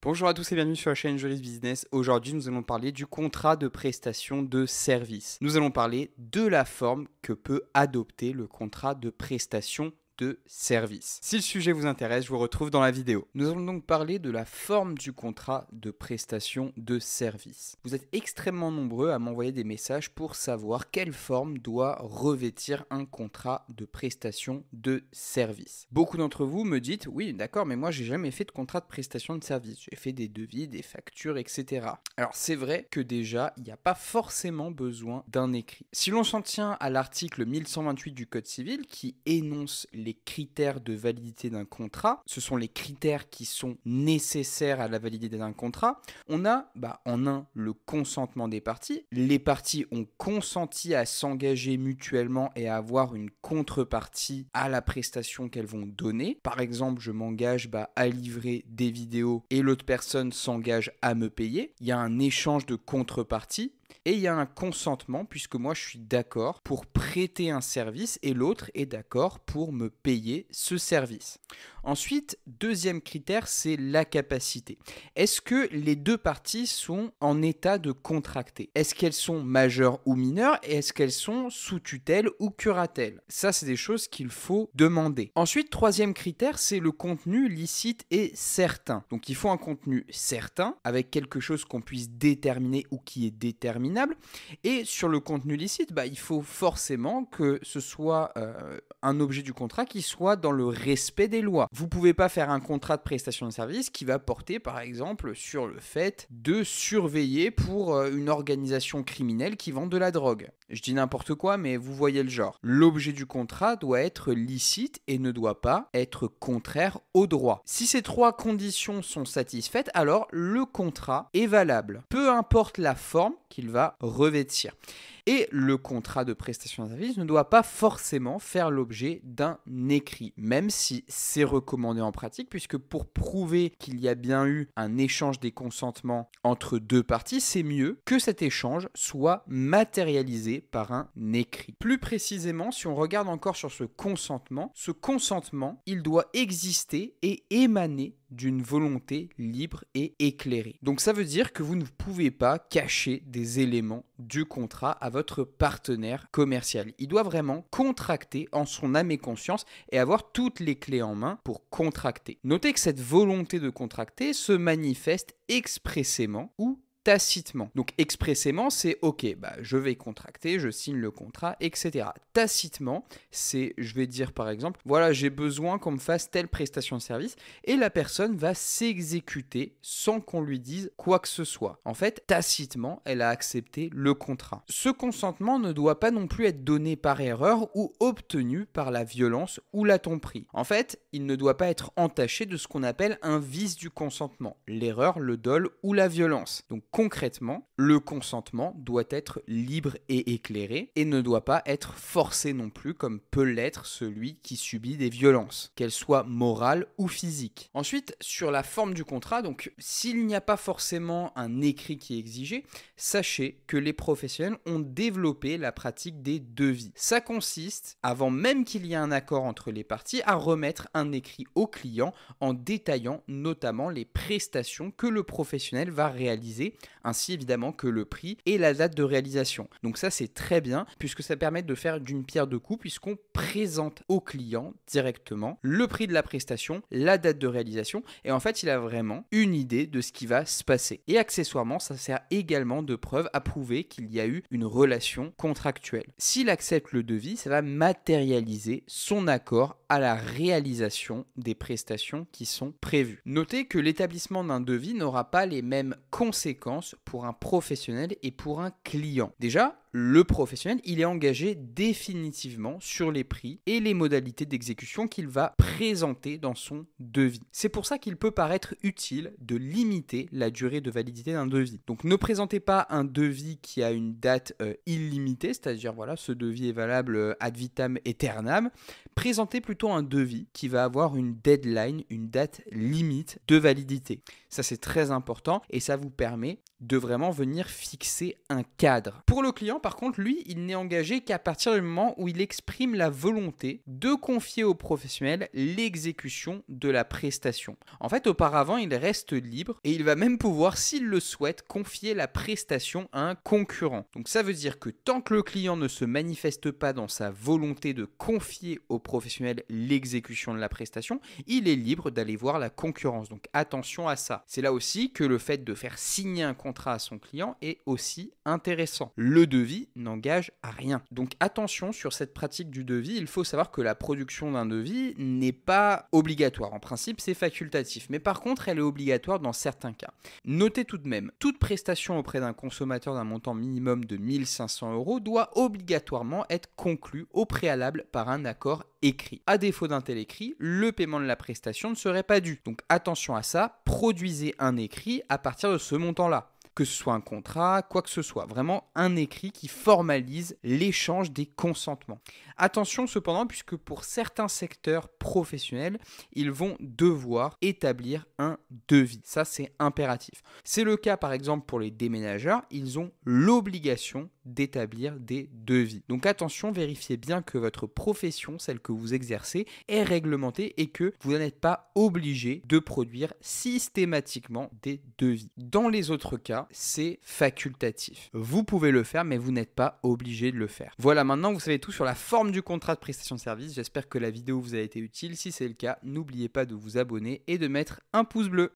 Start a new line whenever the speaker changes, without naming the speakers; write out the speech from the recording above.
Bonjour à tous et bienvenue sur la chaîne Juris Business. Aujourd'hui, nous allons parler du contrat de prestation de service. Nous allons parler de la forme que peut adopter le contrat de prestation de service. Si le sujet vous intéresse, je vous retrouve dans la vidéo. Nous allons donc parler de la forme du contrat de prestation de service. Vous êtes extrêmement nombreux à m'envoyer des messages pour savoir quelle forme doit revêtir un contrat de prestation de service. Beaucoup d'entre vous me dites "Oui, d'accord, mais moi j'ai jamais fait de contrat de prestation de service. J'ai fait des devis, des factures, etc." Alors, c'est vrai que déjà, il n'y a pas forcément besoin d'un écrit. Si l'on s'en tient à l'article 1128 du Code civil qui énonce les les critères de validité d'un contrat. Ce sont les critères qui sont nécessaires à la validité d'un contrat. On a bah, en un le consentement des parties. Les parties ont consenti à s'engager mutuellement et à avoir une contrepartie à la prestation qu'elles vont donner. Par exemple, je m'engage bah, à livrer des vidéos et l'autre personne s'engage à me payer. Il y a un échange de contrepartie et il y a un consentement, puisque moi je suis d'accord pour prêter un service et l'autre est d'accord pour me payer ce service. Ensuite, deuxième critère, c'est la capacité. Est-ce que les deux parties sont en état de contracter Est-ce qu'elles sont majeures ou mineures et Est-ce qu'elles sont sous tutelle ou curatelle Ça, c'est des choses qu'il faut demander. Ensuite, troisième critère, c'est le contenu licite et certain. Donc il faut un contenu certain avec quelque chose qu'on puisse déterminer ou qui est déterminé et sur le contenu licite, bah, il faut forcément que ce soit euh, un objet du contrat qui soit dans le respect des lois. Vous pouvez pas faire un contrat de prestation de service qui va porter par exemple sur le fait de surveiller pour euh, une organisation criminelle qui vend de la drogue. Je dis n'importe quoi, mais vous voyez le genre. L'objet du contrat doit être licite et ne doit pas être contraire au droit. Si ces trois conditions sont satisfaites, alors le contrat est valable. Peu importe la forme qu'il va revêtir. Et le contrat de prestation de service ne doit pas forcément faire l'objet d'un écrit, même si c'est recommandé en pratique, puisque pour prouver qu'il y a bien eu un échange des consentements entre deux parties, c'est mieux que cet échange soit matérialisé par un écrit. Plus précisément, si on regarde encore sur ce consentement, ce consentement, il doit exister et émaner d'une volonté libre et éclairée. Donc ça veut dire que vous ne pouvez pas cacher des éléments du contrat à votre partenaire commercial. Il doit vraiment contracter en son âme et conscience et avoir toutes les clés en main pour contracter. Notez que cette volonté de contracter se manifeste expressément ou tacitement. Donc expressément, c'est ok, bah, je vais contracter, je signe le contrat, etc. Tacitement, c'est je vais dire par exemple, voilà, j'ai besoin qu'on me fasse telle prestation de service, et la personne va s'exécuter sans qu'on lui dise quoi que ce soit. En fait, tacitement, elle a accepté le contrat. Ce consentement ne doit pas non plus être donné par erreur ou obtenu par la violence ou la prix. En fait, il ne doit pas être entaché de ce qu'on appelle un vice du consentement, l'erreur, le dol ou la violence. Donc Concrètement, le consentement doit être libre et éclairé et ne doit pas être forcé non plus comme peut l'être celui qui subit des violences, qu'elles soient morales ou physiques. Ensuite, sur la forme du contrat, donc s'il n'y a pas forcément un écrit qui est exigé, sachez que les professionnels ont développé la pratique des devis. Ça consiste, avant même qu'il y ait un accord entre les parties, à remettre un écrit au client en détaillant notamment les prestations que le professionnel va réaliser ainsi évidemment que le prix et la date de réalisation. Donc ça c'est très bien puisque ça permet de faire d'une pierre deux coups puisqu'on présente au client directement le prix de la prestation, la date de réalisation et en fait il a vraiment une idée de ce qui va se passer. Et accessoirement ça sert également de preuve à prouver qu'il y a eu une relation contractuelle. S'il accepte le devis, ça va matérialiser son accord à la réalisation des prestations qui sont prévues. Notez que l'établissement d'un devis n'aura pas les mêmes conséquences pour un professionnel et pour un client Déjà, le professionnel, il est engagé définitivement sur les prix et les modalités d'exécution qu'il va présenter dans son devis. C'est pour ça qu'il peut paraître utile de limiter la durée de validité d'un devis. Donc ne présentez pas un devis qui a une date euh, illimitée, c'est-à-dire voilà, ce devis est valable euh, ad vitam aeternam. Présentez plutôt un devis qui va avoir une deadline, une date limite de validité. Ça c'est très important et ça vous permet de vraiment venir fixer un cadre. Pour le client, par contre, lui, il n'est engagé qu'à partir du moment où il exprime la volonté de confier au professionnel l'exécution de la prestation. En fait, auparavant, il reste libre et il va même pouvoir, s'il le souhaite, confier la prestation à un concurrent. Donc ça veut dire que tant que le client ne se manifeste pas dans sa volonté de confier au professionnel l'exécution de la prestation, il est libre d'aller voir la concurrence. Donc attention à ça. C'est là aussi que le fait de faire signer un contrat à son client est aussi intéressant. Le devis n'engage à rien. Donc attention sur cette pratique du devis, il faut savoir que la production d'un devis n'est pas obligatoire. En principe, c'est facultatif. Mais par contre, elle est obligatoire dans certains cas. Notez tout de même, toute prestation auprès d'un consommateur d'un montant minimum de 1500 euros doit obligatoirement être conclue au préalable par un accord écrit. À défaut d'un tel écrit, le paiement de la prestation ne serait pas dû. Donc attention à ça, produisez un écrit à partir de ce montant-là que ce soit un contrat, quoi que ce soit. Vraiment un écrit qui formalise l'échange des consentements. Attention cependant, puisque pour certains secteurs professionnels, ils vont devoir établir un devis. Ça, c'est impératif. C'est le cas par exemple pour les déménageurs, ils ont l'obligation d'établir des devis. Donc attention, vérifiez bien que votre profession, celle que vous exercez, est réglementée et que vous n'êtes pas obligé de produire systématiquement des devis. Dans les autres cas, c'est facultatif. Vous pouvez le faire, mais vous n'êtes pas obligé de le faire. Voilà, maintenant vous savez tout sur la forme du contrat de prestation de service. J'espère que la vidéo vous a été utile. Si c'est le cas, n'oubliez pas de vous abonner et de mettre un pouce bleu.